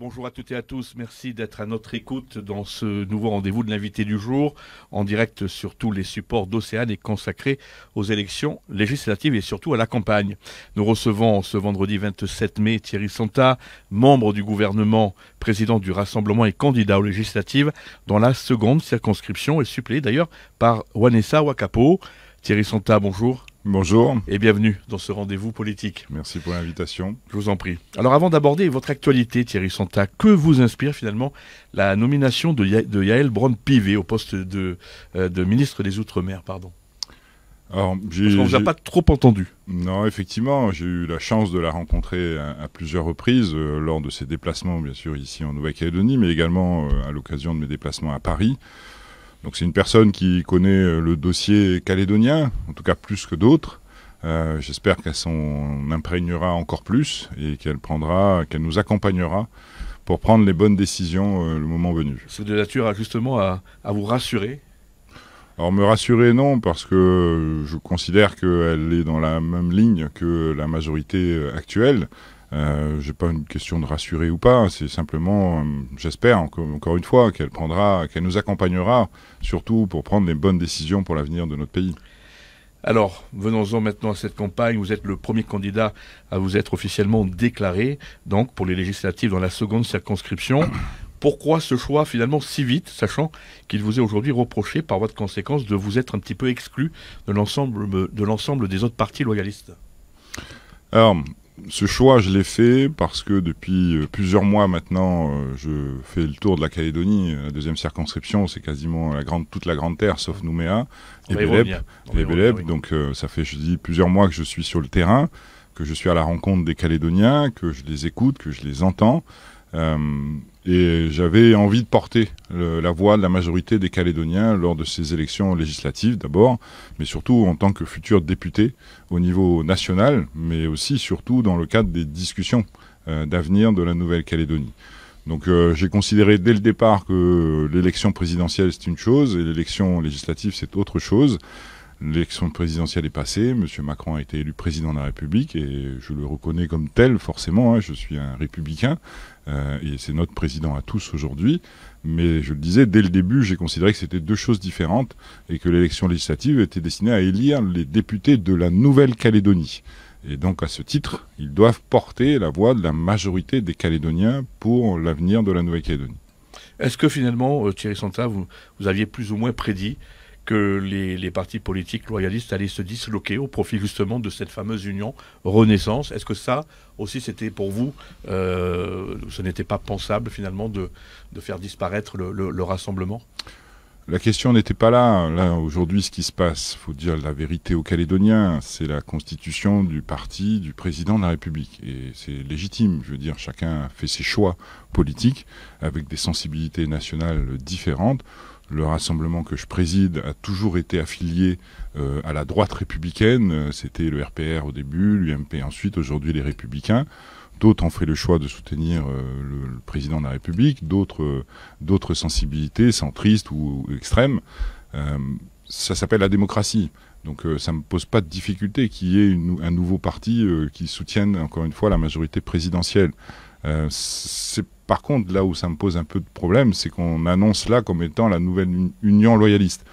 Bonjour à toutes et à tous, merci d'être à notre écoute dans ce nouveau rendez-vous de l'invité du jour, en direct sur tous les supports d'Océane et consacré aux élections législatives et surtout à la campagne. Nous recevons ce vendredi 27 mai Thierry Santa, membre du gouvernement, président du Rassemblement et candidat aux législatives dans la seconde circonscription et suppléé d'ailleurs par Wanessa Wakapo. Thierry Santa, bonjour. Bonjour. Et bienvenue dans ce rendez-vous politique. Merci pour l'invitation. Je vous en prie. Alors avant d'aborder votre actualité, Thierry Santa, que vous inspire finalement la nomination de, Yael Braun-Pivet au poste euh, de, ministre des Outre-mer pardon alors, ne vous a pas trop entendu. Non, effectivement, j'ai eu la chance de la rencontrer à, plusieurs reprises, euh, lors de ses déplacements, bien sûr, ici en Nouvelle-Calédonie, mais également euh, à l'occasion de mes déplacements à Paris. Donc c'est une personne qui connaît euh, le dossier calédonien, en tout cas plus que d'autres. Euh, j'espère qu'elle s'en imprégnera encore plus et qu'elle prendra, qu'elle nous accompagnera pour prendre les bonnes décisions euh, le moment venu. C'est de nature justement à, à vous rassurer alors me rassurer, non, parce que je considère qu'elle est dans la même ligne que la majorité actuelle. Je euh, j'ai pas une question de rassurer ou pas, hein, c'est simplement, euh, j'espère encore, une fois, qu'elle prendra, qu'elle nous accompagnera, surtout pour prendre les bonnes décisions pour l'avenir de notre pays. Alors, venons-en maintenant à cette campagne. Vous êtes le premier candidat à vous être officiellement déclaré, donc pour les législatives dans la seconde circonscription. Pourquoi ce choix finalement si vite, sachant qu'il vous est aujourd'hui reproché par voie de conséquence de vous être un petit peu exclu de l'ensemble, de l'ensemble des autres partis loyalistes Alors, ce choix, je l'ai fait parce que depuis euh, plusieurs mois maintenant, euh, je fais le tour de la Calédonie. Euh, la deuxième circonscription, c'est quasiment la grande, toute la Grande Terre, sauf Nouméa et Bélep. Donc ça fait, je plusieurs mois que je suis sur le terrain, que je suis à la rencontre des Calédoniens, que je les écoute, que je les entends. Euh, et j'avais envie de porter la voix de la majorité des Calédoniens lors de ces élections législatives d'abord, mais surtout en tant que futur député au niveau national, mais aussi surtout dans le cadre des discussions euh, d'avenir de la Nouvelle-Calédonie. Donc euh, j'ai considéré dès le départ que l'élection présidentielle c'est une chose et l'élection législative c'est autre chose. L'élection présidentielle est passée, M. Macron a été élu président de la République et je le reconnais comme tel forcément, hein, je suis un républicain, euh, et c'est notre président à tous aujourd'hui. Mais je le disais, dès le début, j'ai considéré que c'était deux choses différentes et que l'élection législative était destinée à élire les députés de la Nouvelle-Calédonie. Et donc, à ce titre, ils doivent porter la voix de la majorité des Calédoniens pour l'avenir de la Nouvelle-Calédonie. Est-ce que finalement, euh, Thierry Santa, vous aviez plus ou moins prédit que les, partis politiques loyalistes allaient se disloquer au profit justement de cette fameuse union Renaissance. Est-ce que ça aussi c'était pour vous, euh, ce n'était pas pensable finalement de, faire disparaître le, rassemblement la question n'était pas là. Là, aujourd'hui, ce qui se passe, il faut dire la vérité aux Calédoniens, c'est la constitution du parti du président de la République. Et c'est légitime. Je veux dire, chacun fait ses choix politiques avec des sensibilités nationales différentes le rassemblement que je préside a toujours été affilié euh, à la droite républicaine. Euh, c'était le RPR au début, l'UMP ensuite, aujourd'hui les Républicains. D'autres ont fait le choix de soutenir euh, le, président de la République, d'autres d'autres sensibilités centristes ou, extrêmes. ça s'appelle la démocratie. Donc ça ne me pose pas de difficulté qu'il y ait un nouveau parti qui soutienne encore une fois la majorité présidentielle. c'est par contre, là où ça me pose un peu de problème, c'est qu'on annonce là comme étant la nouvelle union loyaliste.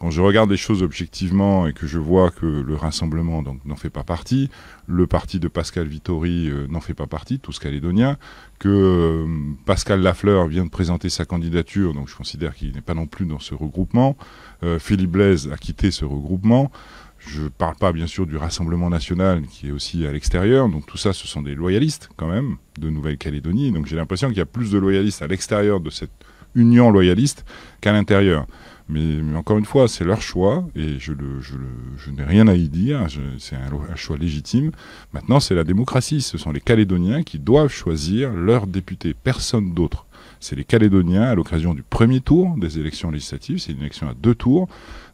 Quand je regarde les choses objectivement et que je vois que le rassemblement n'en fait pas partie, le parti de Pascal Vittori euh, n'en fait pas partie, tout ce calédoniens, que euh, Pascal Lafleur vient de présenter sa candidature, donc je considère qu'il n'est pas non plus dans ce regroupement, euh, Philippe Blaise a quitté ce regroupement, je ne parle pas bien sûr du Rassemblement national qui est aussi à l'extérieur. Donc tout ça, ce sont des loyalistes quand même de Nouvelle-Calédonie. Donc j'ai l'impression qu'il y a plus de loyalistes à l'extérieur de cette union loyaliste qu'à l'intérieur. Mais, encore une fois, c'est leur choix et je, je, n'ai rien à y dire. c'est un, un, choix légitime. Maintenant, c'est la démocratie. Ce sont les Calédoniens qui doivent choisir leurs députés, personne d'autre c'est les Calédoniens à l'occasion du premier tour des élections législatives. C'est une élection à deux tours.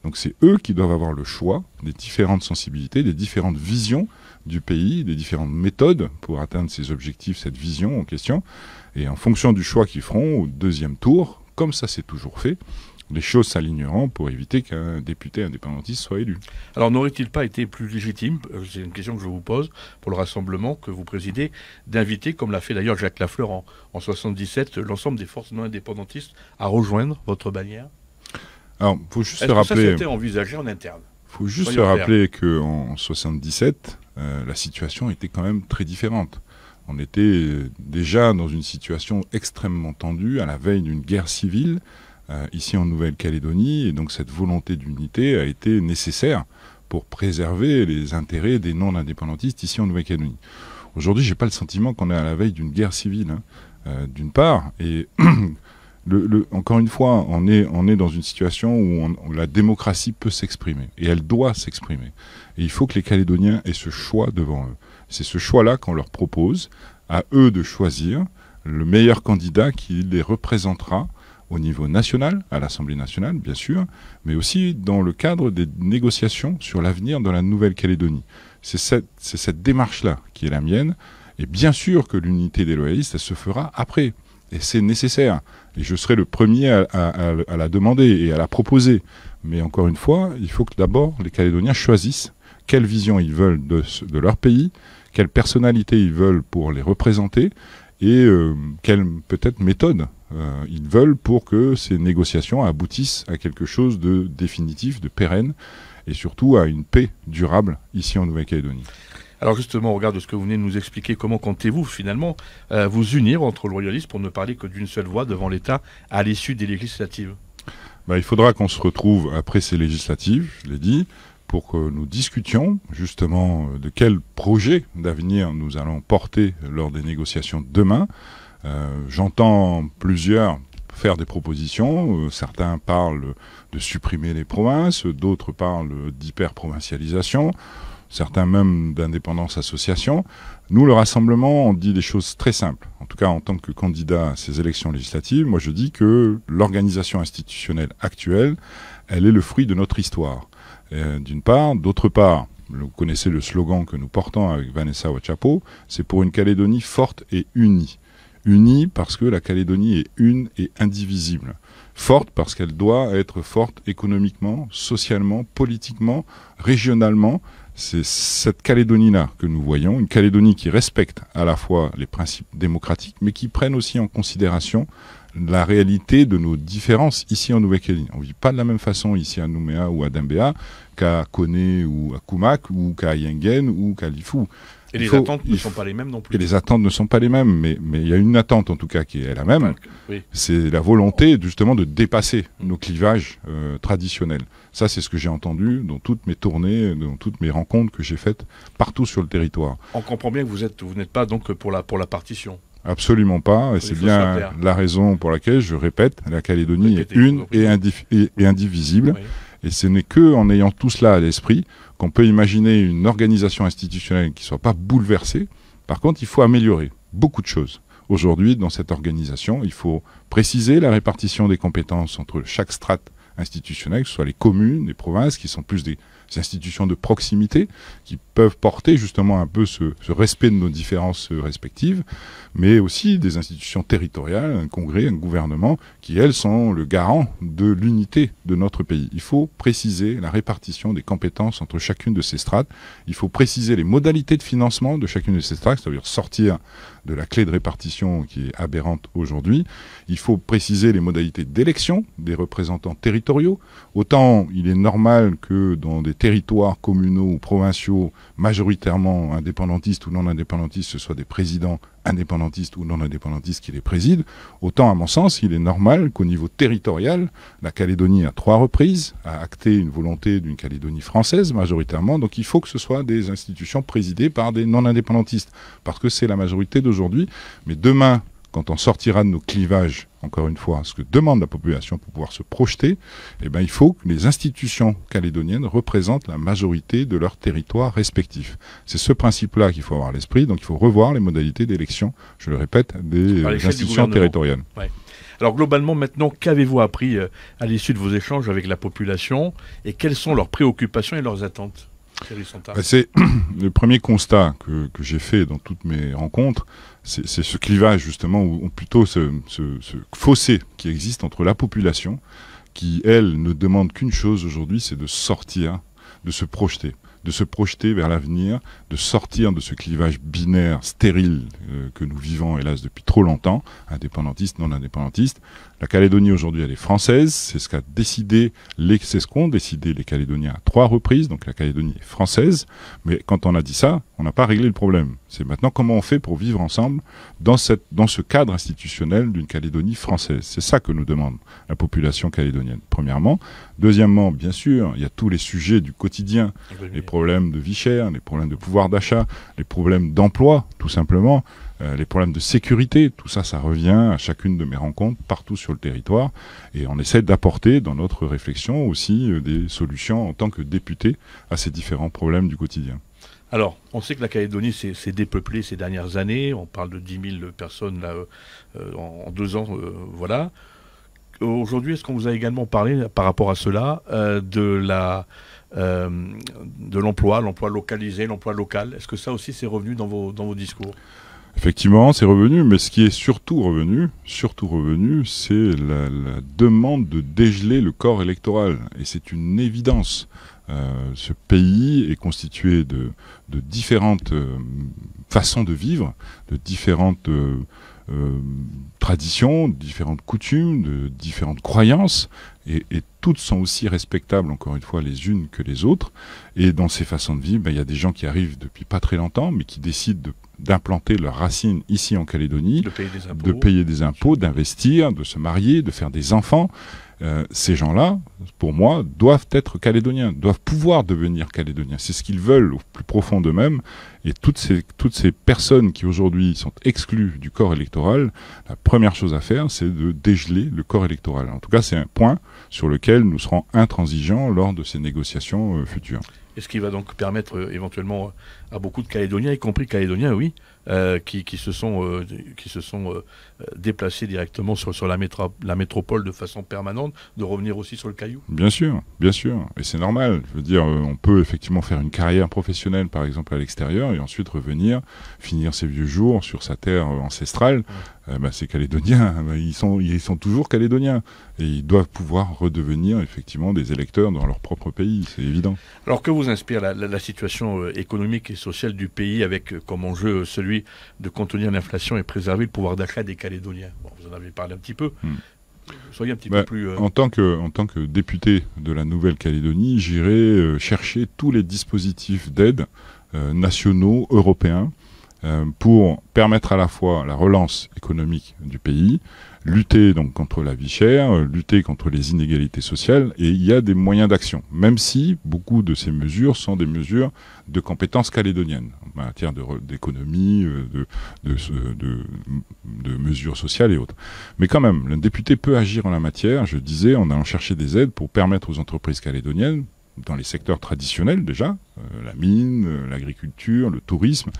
Donc c'est eux qui doivent avoir le choix des différentes sensibilités, des différentes visions du pays, des différentes méthodes pour atteindre ces objectifs, cette vision en question. Et en fonction du choix qu'ils feront au deuxième tour, comme ça c'est toujours fait, les choses s'aligneront pour éviter qu'un député indépendantiste soit élu. Alors n'aurait-il pas été plus légitime, euh, c'est une question que je vous pose, pour le rassemblement que vous présidez, d'inviter, comme l'a fait d'ailleurs Jacques Lafleur en, 1977, l'ensemble des forces non indépendantistes à rejoindre votre bannière Alors, faut juste rappeler... Que ça, s'était envisagé en interne faut juste se rappeler qu'en 77, euh, la situation était quand même très différente. On était euh, déjà dans une situation extrêmement tendue, à la veille d'une guerre civile. Euh, ici en Nouvelle-Calédonie. Et donc cette volonté d'unité a été nécessaire pour préserver les intérêts des non-indépendantistes ici en Nouvelle-Calédonie. Aujourd'hui, j'ai pas le sentiment qu'on est à la veille d'une guerre civile, hein, euh, d'une part, et le, encore une fois, on est, on est dans une situation où, où la démocratie peut s'exprimer, et elle doit s'exprimer. Et il faut que les Calédoniens aient ce choix devant eux. C'est ce choix-là qu'on leur propose, à eux de choisir le meilleur candidat qui les représentera au niveau national, à l'Assemblée nationale bien sûr, mais aussi dans le cadre des négociations sur l'avenir de la Nouvelle-Calédonie. C'est cette, cette démarche-là qui est la mienne, et bien sûr que l'unité des loyalistes, elle se fera après, et c'est nécessaire, et je serai le premier à, la demander et à la proposer. Mais encore une fois, il faut que d'abord les Calédoniens choisissent quelle vision ils veulent de, de, leur pays, quelle personnalité ils veulent pour les représenter, et euh, quelle peut-être méthode euh, ils veulent pour que ces négociations aboutissent à quelque chose de définitif, de pérenne, et surtout à une paix durable ici en Nouvelle-Calédonie. Alors justement, au regard de ce que vous venez de nous expliquer, comment comptez-vous finalement euh, vous unir entre le royalistes pour ne parler que d'une seule voix devant l'État à l'issue des législatives bah, il faudra qu'on se retrouve après ces législatives, je l'ai dit, pour que nous discutions justement euh, de quel projet d'avenir nous allons porter lors des négociations demain. Euh, j'entends plusieurs faire des propositions. Euh, certains parlent de supprimer les provinces, d'autres parlent d'hyper-provincialisation, certains même d'indépendance association. Nous, le Rassemblement, on dit des choses très simples. En tout cas, en tant que candidat à ces élections législatives, moi je dis que l'organisation institutionnelle actuelle, elle est le fruit de notre histoire. Euh, d'une part. D'autre part, vous connaissez le slogan que nous portons avec Vanessa Wachapo, c'est pour une Calédonie forte et unie. Unie parce que la Calédonie est une et indivisible. Forte parce qu'elle doit être forte économiquement, socialement, politiquement, régionalement. C'est cette Calédonie-là que nous voyons, une Calédonie qui respecte à la fois les principes démocratiques, mais qui prenne aussi en considération la réalité de nos différences ici en Nouvelle-Calédonie. On ne vit pas de la même façon ici à Nouméa ou à Dambéa qu'à Kone ou à kumak ou qu'à Yengen ou qu'à Lifou. Et les attentes ne sont pas les mêmes non plus. Et les attentes ne sont pas les mêmes, mais il y a une attente en tout cas qui est la même. C'est la volonté justement de dépasser nos clivages euh, traditionnels. Ça, c'est ce que j'ai entendu dans toutes mes tournées, dans toutes mes rencontres que j'ai faites partout sur le territoire. On comprend bien que vous êtes, vous n'êtes pas donc pour la partition. Absolument pas. Et c'est bien la raison pour laquelle, je répète, la Calédonie est une et, indivisible. Et ce n'est que en ayant tout cela à l'esprit qu'on peut imaginer une organisation institutionnelle qui ne soit pas bouleversée. Par contre, il faut améliorer beaucoup de choses. Aujourd'hui, dans cette organisation, il faut préciser la répartition des compétences entre chaque strate institutionnels, que ce soit les communes, les provinces, qui sont plus des, institutions de proximité, qui peuvent porter justement un peu ce, ce, respect de nos différences euh, respectives, mais aussi des institutions territoriales, un congrès, un gouvernement, qui elles sont le garant de l'unité de notre pays. Il faut préciser la répartition des compétences entre chacune de ces strates, il faut préciser les modalités de financement de chacune de ces strates, c'est-à-dire sortir de la clé de répartition qui est aberrante aujourd'hui. Il faut préciser les modalités d'élection des représentants territoriaux. Autant il est normal que dans des territoires communaux ou provinciaux majoritairement indépendantistes ou non indépendantistes, ce soit des présidents indépendantistes ou non indépendantistes qui les président, autant à mon sens, il est normal qu'au niveau territorial, la Calédonie à trois reprises a acté une volonté d'une Calédonie française majoritairement, donc il faut que ce soit des institutions présidées par des non indépendantistes, parce que c'est la majorité d'aujourd'hui, mais demain, quand on sortira de nos clivages encore une fois, ce que demande la population pour pouvoir se projeter, eh ben, il faut que les institutions calédoniennes représentent la majorité de leur territoire respectif. C'est ce principe-là qu'il faut avoir à l'esprit. Donc, il faut revoir les modalités d'élection, je le répète, des euh, institutions territoriales. Alors globalement maintenant, qu'avez-vous appris euh, à l'issue de vos échanges avec la population et quelles sont leurs préoccupations et leurs attentes ben, c'est le premier constat que, que j'ai fait dans toutes mes rencontres, c'est ce clivage justement, ou plutôt ce, fossé qui existe entre la population, qui elle ne demande qu'une chose aujourd'hui, c'est de sortir, de se projeter de se projeter vers l'avenir, de sortir de ce clivage binaire, stérile euh, que nous vivons hélas depuis trop longtemps, indépendantiste, non indépendantiste, la Calédonie aujourd'hui, elle est française. C'est ce qu'a décidé les, qu'ont décidé les Calédoniens à trois reprises. Donc la Calédonie est française. Mais quand on a dit ça, on n'a pas réglé le problème. C'est maintenant comment on fait pour vivre ensemble dans cette, dans ce cadre institutionnel d'une Calédonie française. C'est ça que nous demande la population calédonienne. Premièrement. Deuxièmement, bien sûr, il y a tous les sujets du quotidien. Les problèmes de vie chère, les problèmes de pouvoir d'achat, les problèmes d'emploi, tout simplement. Euh, les problèmes de sécurité, tout ça, ça revient à chacune de mes rencontres partout sur le territoire. Et on essaie d'apporter dans notre réflexion aussi euh, des solutions en tant que député à ces différents problèmes du quotidien. Alors, on sait que la Calédonie s'est dépeuplée ces dernières années. On parle de 10 000 personnes euh, en, deux ans. voilà. Aujourd'hui, est-ce qu'on vous a également parlé par rapport à cela de la de l'emploi, l'emploi localisé, l'emploi local Est-ce que ça aussi c'est revenu dans vos discours Effectivement, c'est revenu, mais ce qui est surtout revenu, surtout revenu, c'est la, demande de dégeler le corps électoral. Et c'est une évidence. Euh, ce pays est constitué de, différentes euh, façons de vivre, de différentes euh, traditions, de différentes coutumes, de différentes croyances et, toutes sont aussi respectables, encore une fois, les unes que les autres. Et dans ces façons de vivre, ben, il y a des gens qui arrivent depuis pas très longtemps, mais qui décident d'implanter leurs racines ici en Calédonie, de payer des impôts, d'investir, de se marier, de faire des enfants. Euh, ces gens-là, pour moi, doivent être calédoniens, doivent pouvoir devenir calédoniens. C'est ce qu'ils veulent au plus profond d'eux-mêmes. Et toutes ces, toutes ces personnes qui aujourd'hui sont exclues du corps électoral, la première chose à faire, c'est de dégeler le corps électoral. En tout cas, c'est un point sur lequel nous serons intransigeants lors de ces négociations euh, futures. est ce qui va donc permettre euh, éventuellement à beaucoup de Calédoniens, y compris Calédoniens, oui, euh, qui, qui, se sont, euh, qui se sont euh, déplacés directement sur, sur la, métro la métropole de façon permanente, de revenir aussi sur le caillou. Bien sûr, bien sûr. Et c'est normal. Je veux dire, on peut effectivement faire une carrière professionnelle, par exemple, à l'extérieur, et ensuite revenir, finir ses vieux jours sur sa terre ancestrale. Ouais. Eh ben, c'est calédonien. Ben, ils sont, ils sont toujours calédoniens. Et ils doivent pouvoir redevenir, effectivement, des électeurs dans leur propre pays. C'est évident. Alors, que vous inspire la situation économique et sociale du pays avec comme enjeu celui de contenir l'inflation et préserver le pouvoir d'achat des Calédoniens. vous en avez parlé un petit peu. Hmm. Soyez un petit bah, peu plus. Euh, en, tant que, en tant que député de la Nouvelle-Calédonie, j'irai euh, chercher tous les dispositifs d'aide euh, nationaux, européens, pour permettre à la fois la relance économique du pays, lutter donc contre la vie chère, euh, lutter contre les inégalités sociales, et il y a des moyens d'action, même si beaucoup de ces mesures sont des mesures de compétences calédoniennes en matière d'économie, euh, de de, de, de, de, mesures sociales et autres. Mais quand même, le député peut agir en la matière, je disais, en allant chercher des aides pour permettre aux entreprises calédoniennes, dans les secteurs traditionnels déjà, euh, la mine, euh, l'agriculture, le tourisme,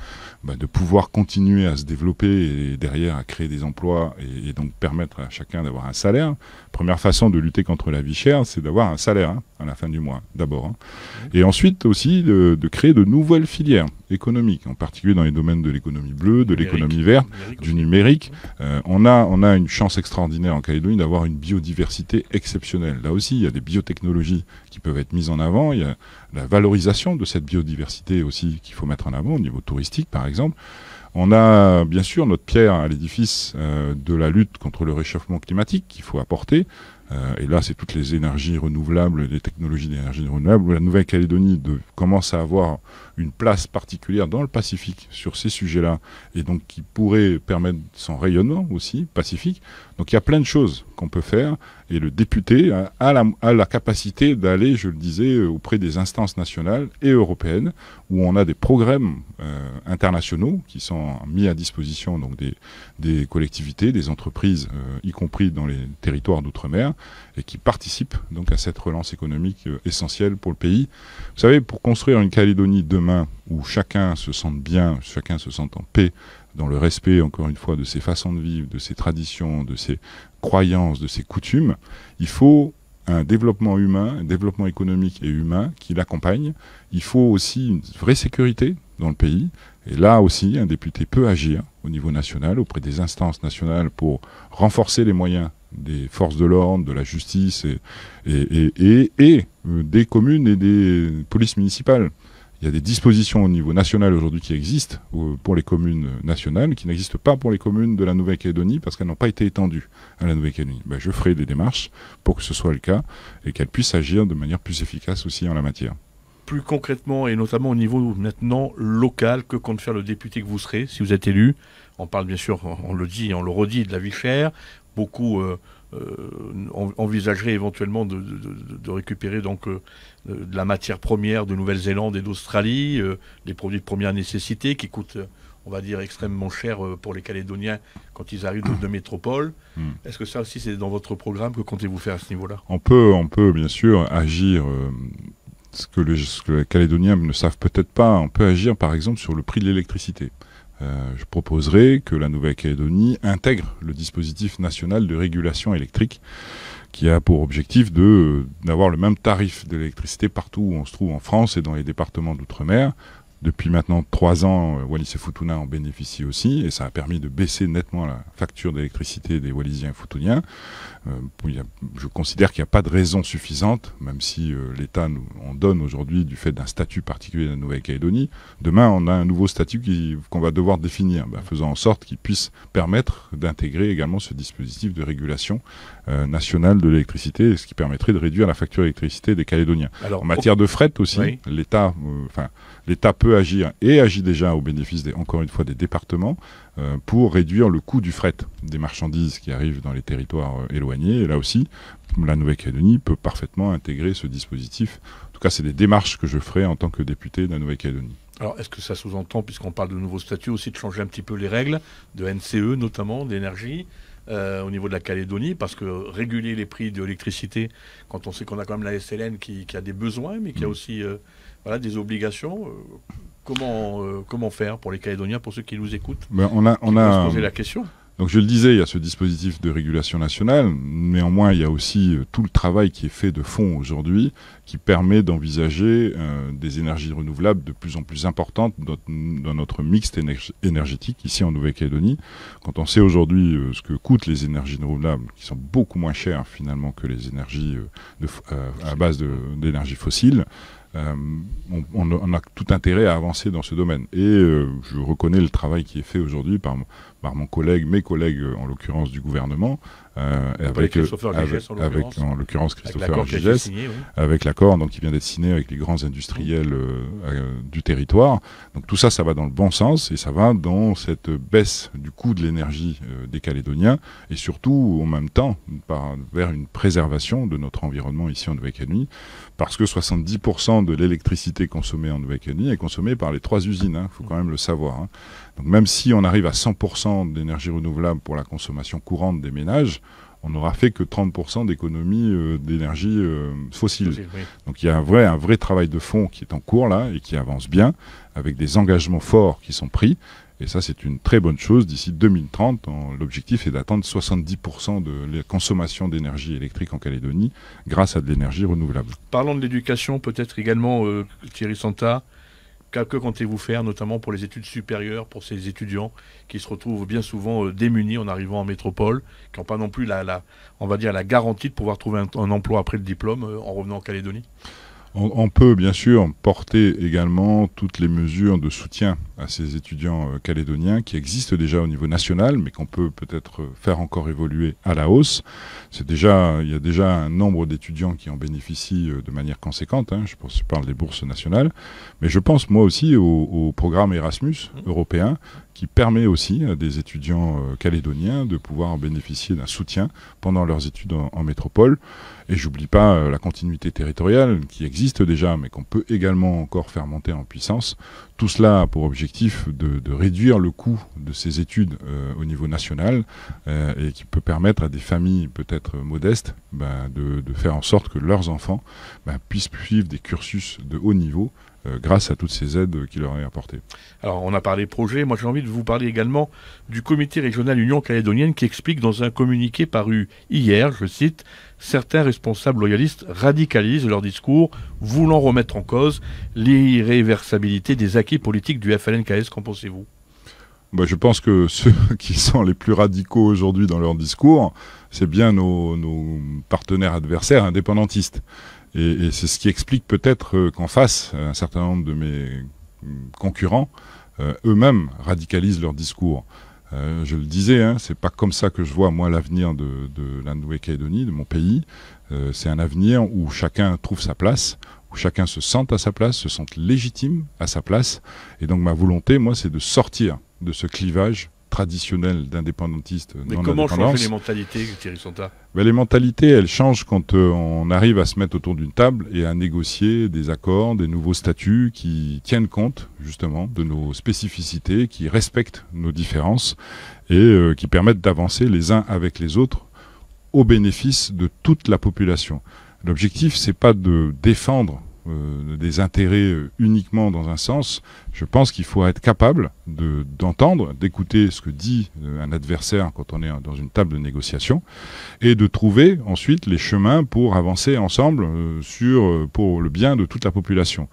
bah de pouvoir continuer à se développer et derrière à créer des emplois et, donc permettre à chacun d'avoir un salaire. Première façon de lutter contre la vie chère, c'est d'avoir un salaire hein, à la fin du mois, d'abord. Hein. Et ensuite aussi de, de, créer de nouvelles filières économiques, en particulier dans les domaines de l'économie bleue, de l'économie verte, du numérique. Euh, on, a, on a une chance extraordinaire en Calédonie d'avoir une biodiversité exceptionnelle. Là aussi, il y a des biotechnologies qui peuvent être mises en avant, il y a la valorisation de cette biodiversité aussi qu'il faut mettre en avant au niveau touristique, par exemple. On a bien sûr notre pierre à l'édifice euh, de la lutte contre le réchauffement climatique qu'il faut apporter. Euh, et là, c'est toutes les énergies renouvelables, les technologies d'énergie renouvelable. La Nouvelle-Calédonie commence à avoir une place particulière dans le Pacifique sur ces sujets-là, et donc qui pourrait permettre son rayonnement aussi pacifique. Donc il y a plein de choses qu'on peut faire, et le député a, la, a la, capacité d'aller, je le disais, euh, auprès des instances nationales et européennes, où on a des programmes euh, internationaux qui sont mis à disposition donc des, des collectivités, des entreprises, euh, y compris dans les territoires d'outre-mer, et qui participent donc à cette relance économique essentielle pour le pays. Vous savez, pour construire une Calédonie demain, où chacun se sente bien, chacun se sente en paix, dans le respect, encore une fois, de ses façons de vivre, de ses traditions, de ses croyances, de ses coutumes, il faut un développement humain, un développement économique et humain qui l'accompagne. Il faut aussi une vraie sécurité dans le pays. Et là aussi, un député peut agir au niveau national, auprès des instances nationales, pour renforcer les moyens des forces de l'ordre, de la justice et, des communes et des polices municipales. Il y a des dispositions au niveau national aujourd'hui qui existent euh, pour les communes nationales, qui n'existent pas pour les communes de la Nouvelle-Calédonie parce qu'elles n'ont pas été étendues à la Nouvelle-Calédonie. Ben, je ferai des démarches pour que ce soit le cas et qu'elles puissent agir de manière plus efficace aussi en la matière plus concrètement et notamment au niveau maintenant local, que compte faire le député que vous serez si vous êtes élu On parle bien sûr, on le dit et on le redit, de la vie chère. Beaucoup euh, euh, envisagerait éventuellement de, récupérer donc euh, de la matière première de Nouvelle-Zélande et d'Australie, euh, des produits de première nécessité qui coûtent on va dire, extrêmement cher pour les Calédoniens quand ils arrivent de métropole. Hmm. Est-ce que ça aussi, c'est dans votre programme Que comptez-vous faire à ce niveau-là on peut, bien sûr, agir. ce, que ce que les Calédoniens ne savent peut-être pas, on peut agir par exemple sur le prix de l'électricité. Euh, je proposerai que la Nouvelle-Calédonie intègre le dispositif national de régulation électrique qui a pour objectif euh, d'avoir le même tarif d'électricité partout où on se trouve en France et dans les départements d'outre-mer depuis maintenant trois ans, euh, Wallis et Futuna en bénéficient aussi, et ça a permis de baisser nettement la facture d'électricité des Wallisiens et Futuniens. Euh, je considère qu'il n'y a pas de raison suffisante, même si euh, l'État nous en donne aujourd'hui du fait d'un statut particulier de la Nouvelle-Calédonie. Demain, on a un nouveau statut qu'on va devoir définir, bah, faisant en sorte qu'il puisse permettre d'intégrer également ce dispositif de régulation nationale de l'électricité, ce qui permettrait de réduire la facture d'électricité des Calédoniens. en matière de fret aussi, l'État, enfin, l'État peut agir et agit déjà au bénéfice, encore une fois, des départements euh, pour réduire le coût du fret des marchandises qui arrivent dans les territoires euh, éloignés. Et là aussi, la Nouvelle-Calédonie peut parfaitement intégrer ce dispositif. En tout cas, c'est des démarches que je ferai en tant que député de la Nouvelle-Calédonie. Alors, est-ce que ça sous-entend, puisqu'on parle de nouveaux statuts, aussi de changer un petit peu les règles de NCE, notamment d'énergie euh, au niveau de la Calédonie, parce que réguler les prix de l'électricité, quand on sait qu'on a quand même la SLN qui, a des besoins, mais qui a mm. aussi euh, des obligations, euh, comment, comment faire pour les Calédoniens, pour ceux qui nous écoutent ben, On a, on a se la question donc je le disais, il y a ce dispositif de régulation nationale, néanmoins il y a aussi euh, tout le travail qui est fait de fond aujourd'hui qui permet d'envisager euh, des énergies renouvelables de plus en plus importantes dans, notre mix énergétique ici en Nouvelle-Calédonie. Quand on sait aujourd'hui euh, ce que coûtent les énergies renouvelables, qui sont beaucoup moins chères finalement que les énergies à base d'énergie fossile, euh, on, a tout intérêt à avancer dans ce domaine. Et euh, je reconnais le travail qui est fait aujourd'hui par, par, mon collègue, mes collègues euh, en l'occurrence du gouvernement, euh, avec, avec, euh, en l'occurrence Christopher Gigès, avec l'accord donc qui vient d'être signé avec les grands industriels euh, euh, du territoire. Donc tout ça, ça va dans le bon sens et ça va dans cette baisse du coût de l'énergie des Calédoniens et surtout en même temps par, vers une préservation de notre environnement ici en Nouvelle-Calédonie, parce que 70% de l'électricité consommée en Nouvelle-Calédonie est consommée par les trois usines. Il hein, faut quand même le savoir. Hein. Donc même si on arrive à 100% d'énergie renouvelable pour la consommation courante des ménages, on n'aura fait que 30% d'économie euh, d'énergie euh, fossile. Donc il y a un vrai, un vrai travail de fond qui est en cours là et qui avance bien, avec des engagements forts qui sont pris. Et ça, c'est une très bonne chose. D'ici 2030, l'objectif est d'atteindre 70% de la consommation d'énergie électrique en Calédonie grâce à de l'énergie renouvelable. Parlons de l'éducation, peut-être également, euh, Thierry Santa que comptez-vous faire, notamment pour les études supérieures, pour ces étudiants qui se retrouvent bien souvent euh, démunis en arrivant en métropole, qui n'ont pas non plus la, on va dire, la garantie de pouvoir trouver un emploi après le diplôme euh, en revenant en Calédonie on, peut bien sûr porter également toutes les mesures de soutien à ces étudiants euh, calédoniens qui existent déjà au niveau national, mais qu'on peut peut-être euh, faire encore évoluer à la hausse. C'est déjà, il y a déjà un nombre d'étudiants qui en bénéficient euh, de manière conséquente. Hein. je, pense, parle des bourses nationales, mais je pense moi aussi au, programme Erasmus européen qui permet aussi à des étudiants calédoniens de pouvoir bénéficier d'un soutien pendant leurs études en métropole. Et j'oublie pas euh, la continuité territoriale qui existe déjà, mais qu'on peut également encore faire monter en puissance. Tout cela a pour objectif de, réduire le coût de ces études euh, au niveau national euh, et qui peut permettre à des familles peut-être modestes bah, de, faire en sorte que leurs enfants bah, puissent suivre des cursus de haut niveau euh, grâce à toutes ces aides qui leur est apportées. Alors on a parlé projet, moi j'ai envie de vous parler également du comité régional Union calédonienne qui explique dans un communiqué paru hier, je cite, certains responsables loyalistes radicalisent leur discours, voulant remettre en cause l'irréversibilité des acquis politiques du FLNKS. Qu'en pensez-vous bah, je pense que ceux qui sont les plus radicaux aujourd'hui dans leur discours, c'est bien nos, partenaires adversaires indépendantistes. Et, c'est ce qui explique peut-être euh, qu'en face, un certain nombre de mes mm, concurrents, euh, eux-mêmes radicalisent leur discours. Euh, je le disais, hein, c'est pas comme ça que je vois moi l'avenir de, de la Nouvelle-Calédonie, de mon pays. c'est un avenir où chacun trouve sa place, où chacun se sente à sa place, se sente légitime à sa place. Et donc ma volonté, moi, c'est de sortir de ce clivage traditionnelle d'indépendantistes. Mais comment changer les mentalités, Thierry Santa ben, Les mentalités, elles changent quand euh, on arrive à se mettre autour d'une table et à négocier des accords, des nouveaux statuts qui tiennent compte justement de nos spécificités, qui respectent nos différences et euh, qui permettent d'avancer les uns avec les autres au bénéfice de toute la population. L'objectif, c'est pas de défendre euh, des intérêts euh, uniquement dans un sens, je pense qu'il faut être capable d'entendre, d'écouter ce que dit euh, un adversaire quand on est dans une table de négociation, et de trouver ensuite les chemins pour avancer ensemble sur, pour le bien de toute la population.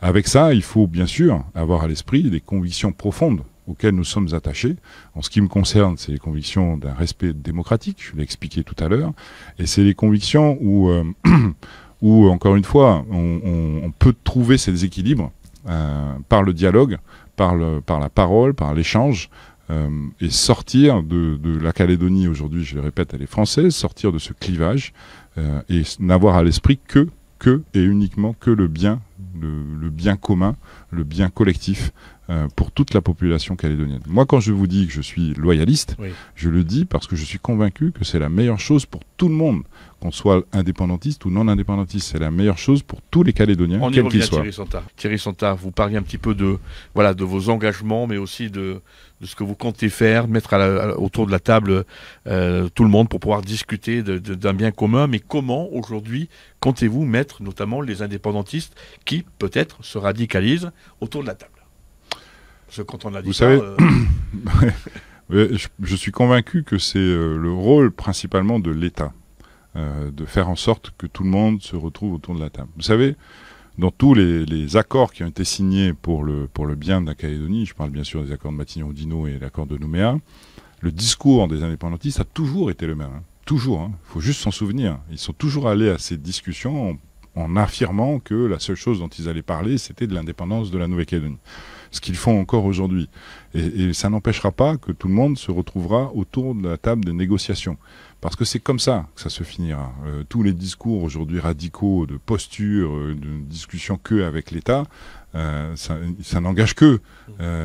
Avec ça, il faut bien sûr avoir à l'esprit des convictions profondes auxquelles nous sommes attachés. En ce qui me concerne, c'est les convictions d'un respect démocratique, je l'ai expliqué tout à l'heure, et c'est les convictions où où, encore une fois, on, peut trouver ces équilibres euh, par le dialogue, par, la parole, par l'échange, euh, et sortir de, la Calédonie aujourd'hui, je le répète, elle est française, sortir de ce clivage euh, et n'avoir à l'esprit que, que et uniquement que le bien, le bien commun, le bien collectif, euh, pour toute la population calédonienne. Moi, quand je vous dis que je suis loyaliste, je le dis parce que je suis convaincu que c'est la meilleure chose pour tout le monde, qu'on soit indépendantiste ou non indépendantiste. C'est la meilleure chose pour tous les Calédoniens, quels qu'ils soient. Thierry Santa. Thierry Santa, vous parliez un petit peu de, voilà, de vos engagements, mais aussi de, ce que vous comptez faire, mettre autour de la table euh, tout le monde pour pouvoir discuter d'un bien commun. Mais comment, aujourd'hui, comptez-vous mettre notamment les indépendantistes qui, peut-être, se radicalisent autour de la table vous savez, euh, je, suis convaincu que c'est euh, le rôle principalement de l'État, euh, de faire en sorte que tout le monde se retrouve autour de la table. Vous savez, dans tous les, accords qui ont été signés pour le, pour le bien de la Calédonie, je parle bien sûr des accords de Matignon-Dino et l'accord de Nouméa, le discours des indépendantistes a toujours été le même. Hein. Toujours, hein. il faut juste s'en souvenir. Ils sont toujours allés à ces discussions en affirmant que la seule chose dont ils allaient parler, c'était de l'indépendance de la Nouvelle-Calédonie ce qu'ils font encore aujourd'hui. Et, ça n'empêchera pas que tout le monde se retrouvera autour de la table de négociation. Parce que c'est comme ça que ça se finira. Euh, tous les discours aujourd'hui radicaux de posture, euh, de discussion que avec l'État, euh, ça, n'engage que.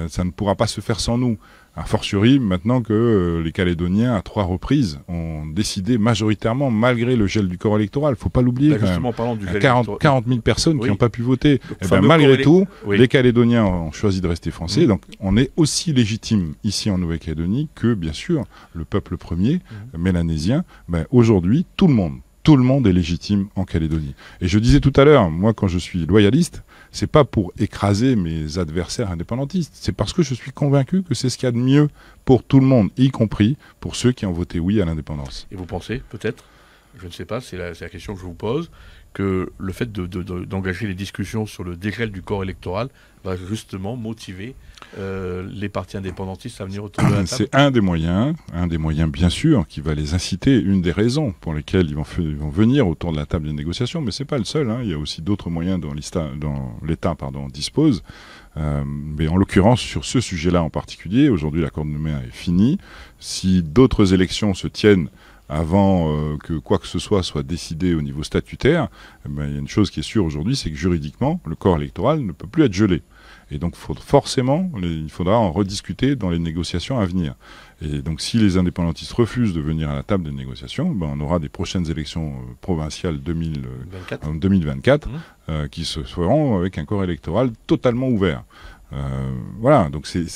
ça ne pourra pas se faire sans nous. A fortiori, maintenant que euh, les Calédoniens, à trois reprises, ont décidé majoritairement, malgré le gel du corps électoral, faut pas l'oublier, bah, justement, parlant 40, 000 euh, personnes qui n'ont pas pu voter. Eh ben, malgré tout, les Calédoniens ont choisi de rester français, mm-hmm. donc on est aussi légitime ici en Nouvelle-Calédonie que, bien sûr, le peuple premier, mm-hmm. mélanésien. Ben, Aujourd'hui, tout le monde, tout le monde est légitime en Calédonie. Et je disais tout à l'heure, moi quand je suis loyaliste, c'est pas pour écraser mes adversaires indépendantistes, c'est parce que je suis convaincu que c'est ce qu'il y a de mieux pour tout le monde, y compris pour ceux qui ont voté oui à l'indépendance. Et vous pensez, peut-être, je ne sais pas, c'est la, la, question que je vous pose, que le fait d'engager les discussions sur le dégel du corps électoral va justement motiver euh, les partis indépendantistes à venir autour de la table C'est un des moyens, un des moyens bien sûr, qui va les inciter, une des raisons pour lesquelles ils vont, venir autour de la table des négociations, mais ce n'est pas le seul, hein. il y a aussi d'autres moyens dont l'État dispose. Euh, mais en l'occurrence, sur ce sujet-là en particulier, aujourd'hui la corde de Nouméa est fini. Si d'autres élections se tiennent avant euh, que quoi que ce soit soit décidé au niveau statutaire, eh ben, il y a une chose qui est sûre aujourd'hui, c'est que juridiquement, le corps électoral ne peut plus être gelé. Et donc faut, forcément, il faudra en rediscuter dans les négociations à venir. Et donc si les indépendantistes refusent de venir à la table des négociations, ben, on aura des prochaines élections euh, provinciales 2024 euh, mmh. qui se feront avec un corps électoral totalement ouvert. voilà, donc c'est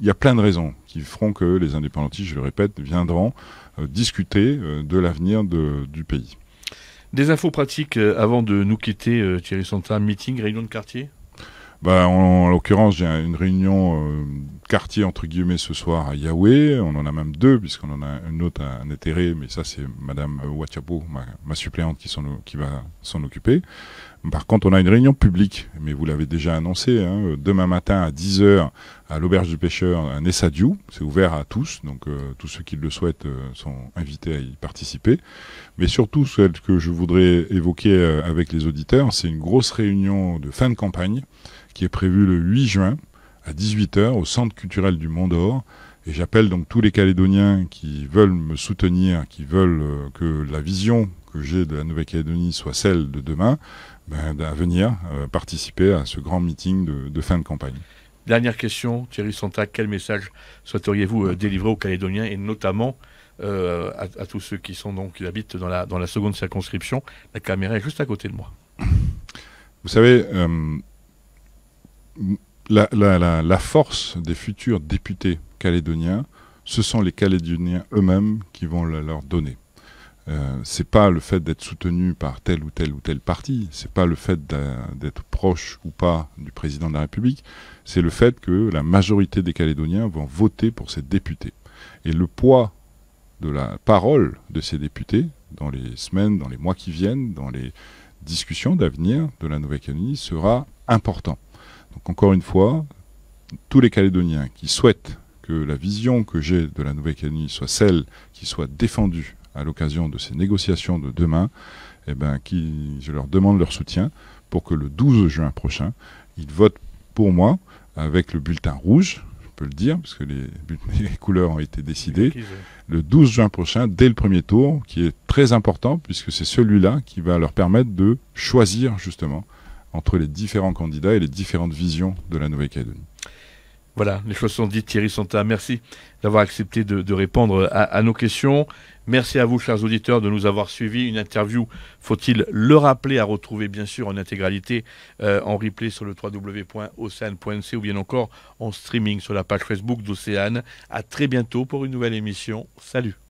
il y a plein de raisons qui feront que les indépendantistes, je le répète, viendront euh, discuter euh, de l'avenir du pays. Des infos pratiques euh, avant de nous quitter, Thierry Santin, meeting, réunion de quartier bah, en, l'occurrence, j'ai une réunion quartier entre guillemets ce soir à Yahoué. On en a même deux, puisqu'on en a une autre à Néthéré, mais ça c'est Madame Ouachapo, ma, suppléante, qui, qui va s'en occuper. Par contre, on a une réunion publique, mais vous l'avez déjà annoncé, hein, demain matin à 10h à l'Auberge du Pêcheur, un Essadiou. C'est ouvert à tous, donc euh, tous ceux qui le souhaitent euh, sont invités à y participer. Mais surtout, celle que je voudrais évoquer euh, avec les auditeurs, c'est une grosse réunion de fin de campagne qui est prévue le 8 juin à 18h au Centre culturel du Mont d'Or. Et j'appelle donc tous les Calédoniens qui veulent me soutenir, qui veulent que la vision que j'ai de la Nouvelle-Calédonie soit celle de demain, ben, à venir euh, participer à ce grand meeting de, fin de campagne. Dernière question, Thierry Santac, quel message souhaiteriez-vous euh, délivrer aux Calédoniens et notamment euh, à, tous ceux qui sont donc qui habitent dans la, dans la seconde circonscription La caméra est juste à côté de moi. Vous savez, la, la, force des futurs députés calédoniens, ce sont les Calédoniens eux-mêmes qui vont leur donner ce euh, c'est pas le fait d'être soutenu par tel ou tel ou tel parti, c'est pas le fait d'être proche ou pas du président de la République, c'est le fait que la majorité des Calédoniens vont voter pour ces députés. Et le poids de la parole de ces députés dans les semaines, dans les mois qui viennent, dans les discussions d'avenir de la Nouvelle-Calédonie sera important. Donc encore une fois, tous les Calédoniens qui souhaitent que la vision que j'ai de la Nouvelle-Calédonie soit celle qui soit défendue à l'occasion de ces négociations de demain, eh ben, je leur demande leur soutien pour que le 12 juin prochain, ils votent pour moi avec le bulletin rouge, je peux le dire, parce que les, les couleurs ont été décidées, le 12 juin prochain, dès le premier tour, qui est très important, puisque c'est celui-là qui va leur permettre de choisir justement entre les différents candidats et les différentes visions de la Nouvelle-Calédonie. Voilà, les choses sont dites. Thierry Santa, merci d'avoir accepté de, répondre à, nos questions. Merci à vous, chers auditeurs, de nous avoir suivis. Une interview, faut-il le rappeler, à retrouver bien sûr en intégralité, euh, en replay sur le www.océane.nc ou bien encore en streaming sur la page Facebook d'Océane. À très bientôt pour une nouvelle émission. Salut.